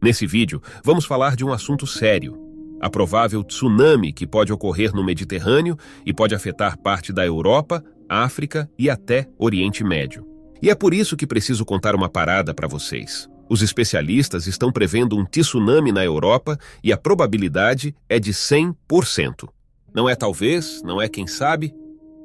Nesse vídeo, vamos falar de um assunto sério: a provável tsunami que pode ocorrer no Mediterrâneo e pode afetar parte da Europa, África e até Oriente Médio. E é por isso que preciso contar uma parada para vocês. Os especialistas estão prevendo um tsunami na Europa e a probabilidade é de 100%. Não é talvez, não é quem sabe.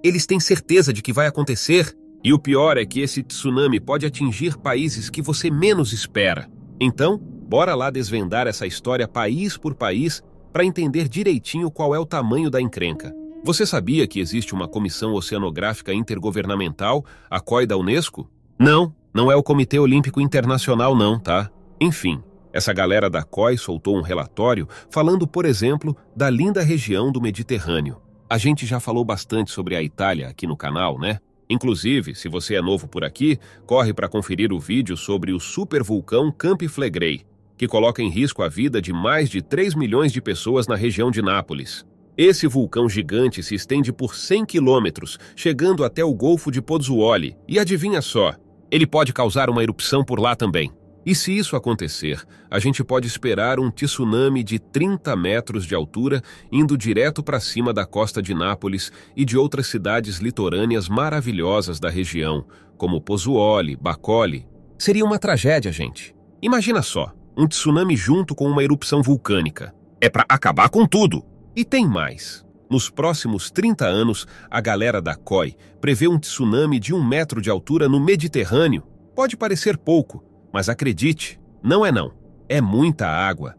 Eles têm certeza de que vai acontecer. E o pior é que esse tsunami pode atingir países que você menos espera. Então, Bora lá desvendar essa história país por país para entender direitinho qual é o tamanho da encrenca. Você sabia que existe uma Comissão Oceanográfica Intergovernamental, a COI da Unesco? Não, não é o Comitê Olímpico Internacional não, tá? Enfim, essa galera da COI soltou um relatório falando, por exemplo, da linda região do Mediterrâneo. A gente já falou bastante sobre a Itália aqui no canal, né? Inclusive, se você é novo por aqui, corre para conferir o vídeo sobre o supervulcão Campi Flegrei que coloca em risco a vida de mais de 3 milhões de pessoas na região de Nápoles. Esse vulcão gigante se estende por 100 quilômetros, chegando até o Golfo de Pozzuoli, e adivinha só, ele pode causar uma erupção por lá também. E se isso acontecer, a gente pode esperar um tsunami de 30 metros de altura indo direto para cima da costa de Nápoles e de outras cidades litorâneas maravilhosas da região, como Pozzuoli, Bacoli. Seria uma tragédia, gente. Imagina só, um tsunami junto com uma erupção vulcânica. É para acabar com tudo. E tem mais. Nos próximos 30 anos, a galera da COI prevê um tsunami de um metro de altura no Mediterrâneo. Pode parecer pouco, mas acredite, não é não. É muita água.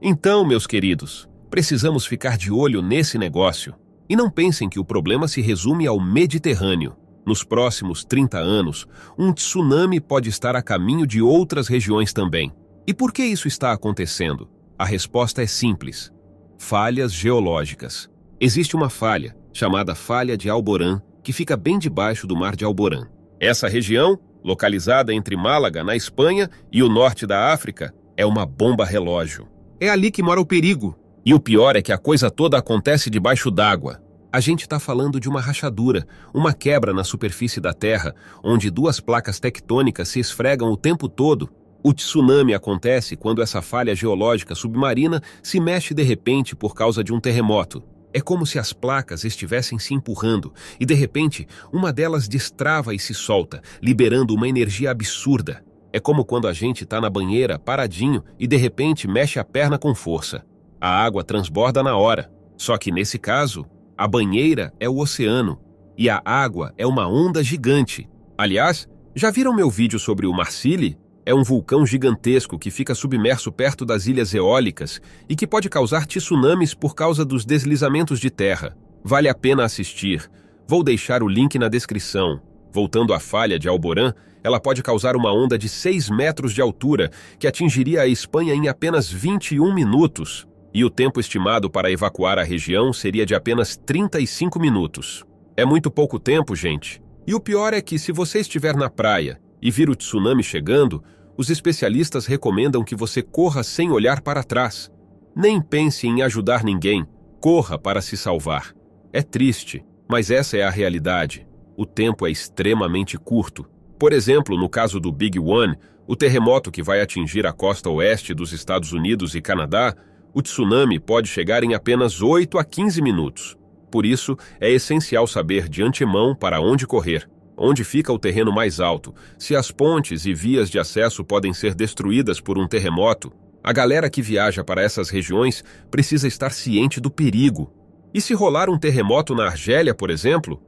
Então, meus queridos, precisamos ficar de olho nesse negócio. E não pensem que o problema se resume ao Mediterrâneo. Nos próximos 30 anos, um tsunami pode estar a caminho de outras regiões também. E por que isso está acontecendo? A resposta é simples: falhas geológicas. Existe uma falha, chamada Falha de Alborán, que fica bem debaixo do Mar de Alborán. Essa região, localizada entre Málaga, na Espanha, e o norte da África, é uma bomba relógio. É ali que mora o perigo. E o pior é que a coisa toda acontece debaixo d'água. A gente está falando de uma rachadura, uma quebra na superfície da Terra, onde duas placas tectônicas se esfregam o tempo todo o tsunami acontece quando essa falha geológica submarina se mexe de repente por causa de um terremoto. É como se as placas estivessem se empurrando e, de repente, uma delas destrava e se solta, liberando uma energia absurda. É como quando a gente está na banheira, paradinho, e de repente mexe a perna com força. A água transborda na hora. Só que nesse caso, a banheira é o oceano e a água é uma onda gigante. Aliás, já viram meu vídeo sobre o Marsile? é um vulcão gigantesco que fica submerso perto das ilhas eólicas e que pode causar tsunamis por causa dos deslizamentos de terra. Vale a pena assistir. Vou deixar o link na descrição. Voltando à falha de Alborán, ela pode causar uma onda de 6 metros de altura, que atingiria a Espanha em apenas 21 minutos, e o tempo estimado para evacuar a região seria de apenas 35 minutos. É muito pouco tempo, gente. E o pior é que, se você estiver na praia e vir o tsunami chegando, os especialistas recomendam que você corra sem olhar para trás. Nem pense em ajudar ninguém, corra para se salvar. É triste, mas essa é a realidade. O tempo é extremamente curto. Por exemplo, no caso do Big One, o terremoto que vai atingir a costa oeste dos Estados Unidos e Canadá, o tsunami pode chegar em apenas 8 a 15 minutos. Por isso, é essencial saber de antemão para onde correr onde fica o terreno mais alto, se as pontes e vias de acesso podem ser destruídas por um terremoto, a galera que viaja para essas regiões precisa estar ciente do perigo. E se rolar um terremoto na Argélia, por exemplo,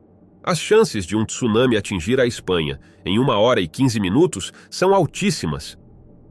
as chances de um tsunami atingir a Espanha em uma hora e 15 minutos são altíssimas.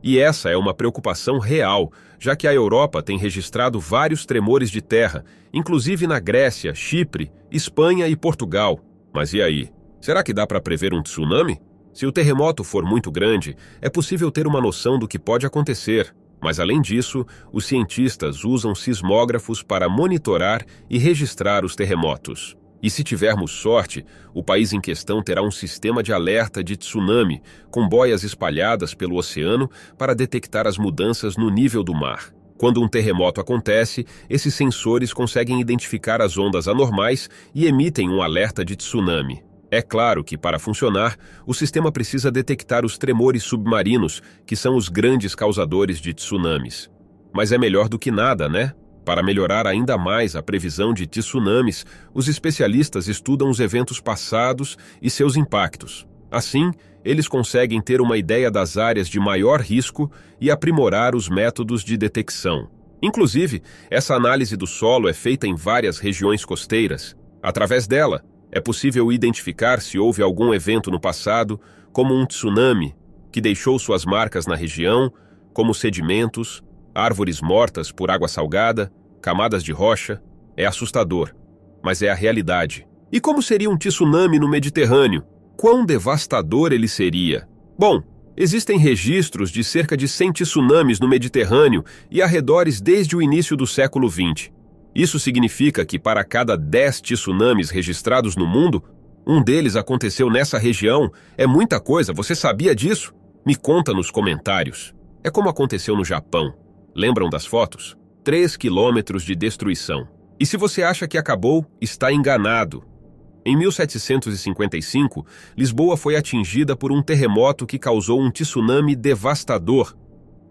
E essa é uma preocupação real, já que a Europa tem registrado vários tremores de terra, inclusive na Grécia, Chipre, Espanha e Portugal. Mas e aí? Será que dá para prever um tsunami? Se o terremoto for muito grande, é possível ter uma noção do que pode acontecer, mas além disso, os cientistas usam sismógrafos para monitorar e registrar os terremotos. E se tivermos sorte, o país em questão terá um sistema de alerta de tsunami, com boias espalhadas pelo oceano para detectar as mudanças no nível do mar. Quando um terremoto acontece, esses sensores conseguem identificar as ondas anormais e emitem um alerta de tsunami. É claro que, para funcionar, o sistema precisa detectar os tremores submarinos, que são os grandes causadores de tsunamis. Mas é melhor do que nada, né? Para melhorar ainda mais a previsão de tsunamis, os especialistas estudam os eventos passados e seus impactos. Assim, eles conseguem ter uma ideia das áreas de maior risco e aprimorar os métodos de detecção. Inclusive, essa análise do solo é feita em várias regiões costeiras. Através dela, é possível identificar se houve algum evento no passado, como um tsunami, que deixou suas marcas na região, como sedimentos, árvores mortas por água salgada, camadas de rocha. É assustador, mas é a realidade. E como seria um tsunami no Mediterrâneo? Quão devastador ele seria? Bom, Existem registros de cerca de 100 tsunamis no Mediterrâneo e arredores desde o início do século XX. Isso significa que para cada 10 tsunamis registrados no mundo, um deles aconteceu nessa região. É muita coisa, você sabia disso? Me conta nos comentários. É como aconteceu no Japão. Lembram das fotos? 3 quilômetros de destruição. E se você acha que acabou, está enganado. Em 1755, Lisboa foi atingida por um terremoto que causou um tsunami devastador.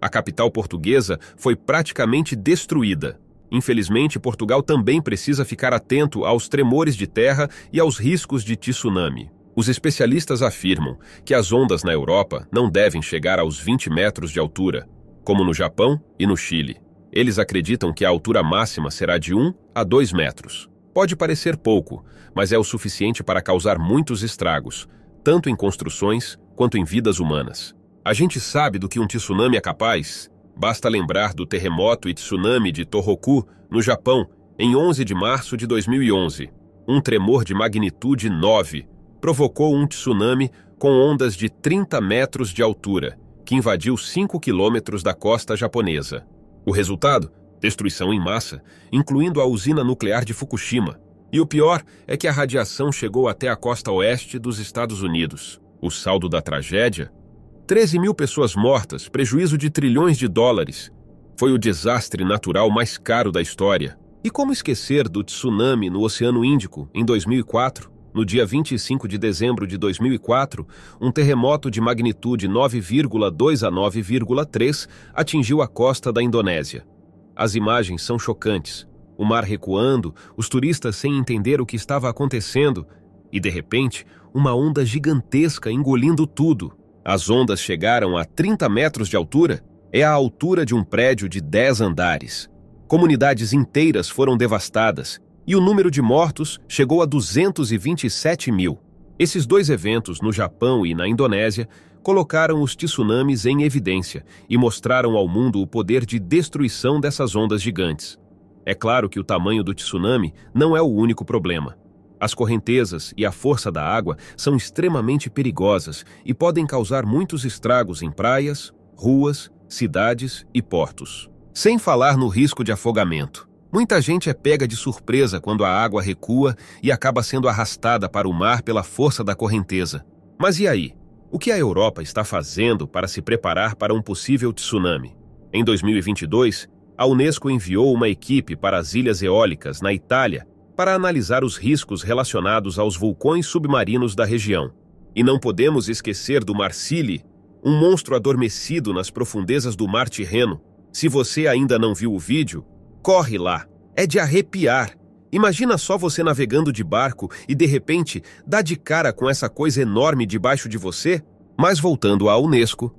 A capital portuguesa foi praticamente destruída. Infelizmente, Portugal também precisa ficar atento aos tremores de terra e aos riscos de tsunami. Os especialistas afirmam que as ondas na Europa não devem chegar aos 20 metros de altura, como no Japão e no Chile. Eles acreditam que a altura máxima será de 1 a 2 metros. Pode parecer pouco, mas é o suficiente para causar muitos estragos, tanto em construções quanto em vidas humanas. A gente sabe do que um tsunami é capaz Basta lembrar do terremoto e tsunami de Tohoku, no Japão, em 11 de março de 2011. Um tremor de magnitude 9 provocou um tsunami com ondas de 30 metros de altura, que invadiu 5 quilômetros da costa japonesa. O resultado? Destruição em massa, incluindo a usina nuclear de Fukushima. E o pior é que a radiação chegou até a costa oeste dos Estados Unidos. O saldo da tragédia 13 mil pessoas mortas, prejuízo de trilhões de dólares. Foi o desastre natural mais caro da história. E como esquecer do tsunami no Oceano Índico, em 2004? No dia 25 de dezembro de 2004, um terremoto de magnitude 9,2 a 9,3 atingiu a costa da Indonésia. As imagens são chocantes. O mar recuando, os turistas sem entender o que estava acontecendo, e de repente, uma onda gigantesca engolindo tudo. As ondas chegaram a 30 metros de altura, é a altura de um prédio de 10 andares. Comunidades inteiras foram devastadas e o número de mortos chegou a 227 mil. Esses dois eventos, no Japão e na Indonésia, colocaram os tsunamis em evidência e mostraram ao mundo o poder de destruição dessas ondas gigantes. É claro que o tamanho do tsunami não é o único problema. As correntezas e a força da água são extremamente perigosas e podem causar muitos estragos em praias, ruas, cidades e portos. Sem falar no risco de afogamento. Muita gente é pega de surpresa quando a água recua e acaba sendo arrastada para o mar pela força da correnteza. Mas e aí? O que a Europa está fazendo para se preparar para um possível tsunami? Em 2022, a Unesco enviou uma equipe para as ilhas eólicas na Itália para analisar os riscos relacionados aos vulcões submarinos da região. E não podemos esquecer do Marsili, um monstro adormecido nas profundezas do Mar Tirreno. Se você ainda não viu o vídeo, corre lá. É de arrepiar. Imagina só você navegando de barco e, de repente, dá de cara com essa coisa enorme debaixo de você? Mas voltando à Unesco,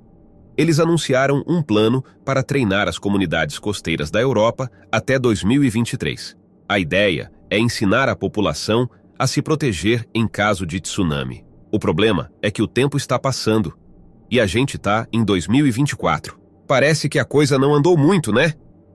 eles anunciaram um plano para treinar as comunidades costeiras da Europa até 2023. A ideia é ensinar a população a se proteger em caso de tsunami. O problema é que o tempo está passando e a gente está em 2024. Parece que a coisa não andou muito, né?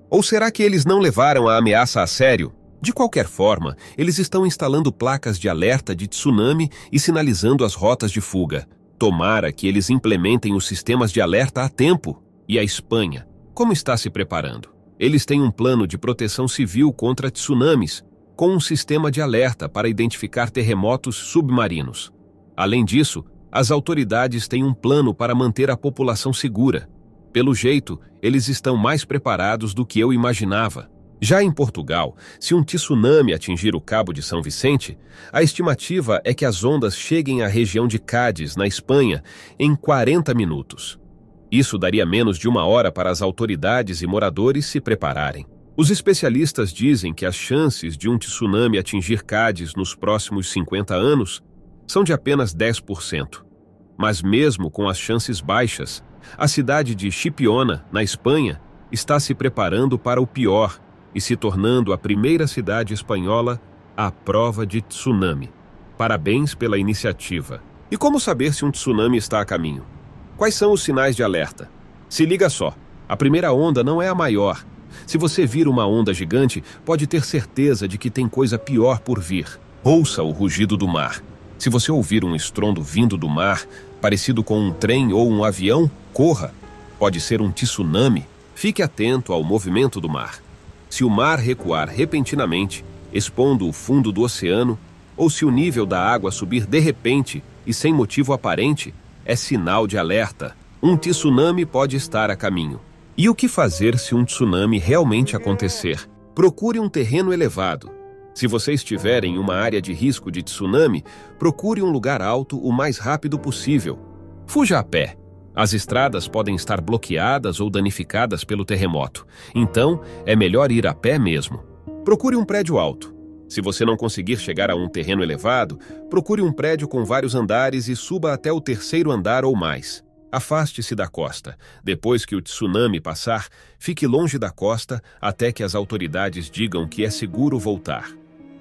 Ou será que eles não levaram a ameaça a sério? De qualquer forma, eles estão instalando placas de alerta de tsunami e sinalizando as rotas de fuga. Tomara que eles implementem os sistemas de alerta a tempo. E a Espanha, como está se preparando? Eles têm um plano de proteção civil contra tsunamis, com um sistema de alerta para identificar terremotos submarinos. Além disso, as autoridades têm um plano para manter a população segura. Pelo jeito, eles estão mais preparados do que eu imaginava. Já em Portugal, se um tsunami atingir o Cabo de São Vicente, a estimativa é que as ondas cheguem à região de Cádiz, na Espanha, em 40 minutos. Isso daria menos de uma hora para as autoridades e moradores se prepararem. Os especialistas dizem que as chances de um tsunami atingir Cádiz nos próximos 50 anos são de apenas 10%. Mas mesmo com as chances baixas, a cidade de Chipiona, na Espanha, está se preparando para o pior e se tornando a primeira cidade espanhola à prova de tsunami. Parabéns pela iniciativa. E como saber se um tsunami está a caminho? Quais são os sinais de alerta? Se liga só, a primeira onda não é a maior, se você vir uma onda gigante, pode ter certeza de que tem coisa pior por vir. Ouça o rugido do mar. Se você ouvir um estrondo vindo do mar, parecido com um trem ou um avião, corra. Pode ser um tsunami. Fique atento ao movimento do mar. Se o mar recuar repentinamente, expondo o fundo do oceano, ou se o nível da água subir de repente e sem motivo aparente, é sinal de alerta. Um tsunami pode estar a caminho. E o que fazer se um tsunami realmente acontecer? Procure um terreno elevado. Se você estiver em uma área de risco de tsunami, procure um lugar alto o mais rápido possível. Fuja a pé. As estradas podem estar bloqueadas ou danificadas pelo terremoto, então é melhor ir a pé mesmo. Procure um prédio alto. Se você não conseguir chegar a um terreno elevado, procure um prédio com vários andares e suba até o terceiro andar ou mais. Afaste-se da costa. Depois que o tsunami passar, fique longe da costa até que as autoridades digam que é seguro voltar.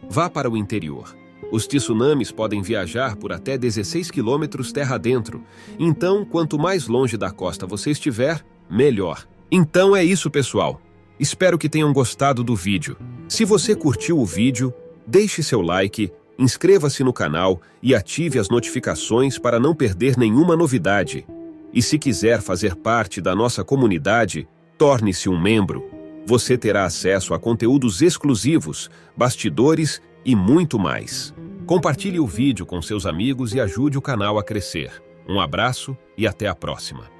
Vá para o interior. Os tsunamis podem viajar por até 16 quilômetros terra adentro. Então, quanto mais longe da costa você estiver, melhor. Então é isso, pessoal. Espero que tenham gostado do vídeo. Se você curtiu o vídeo, deixe seu like, inscreva-se no canal e ative as notificações para não perder nenhuma novidade. E se quiser fazer parte da nossa comunidade, torne-se um membro. Você terá acesso a conteúdos exclusivos, bastidores e muito mais. Compartilhe o vídeo com seus amigos e ajude o canal a crescer. Um abraço e até a próxima.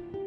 Thank you.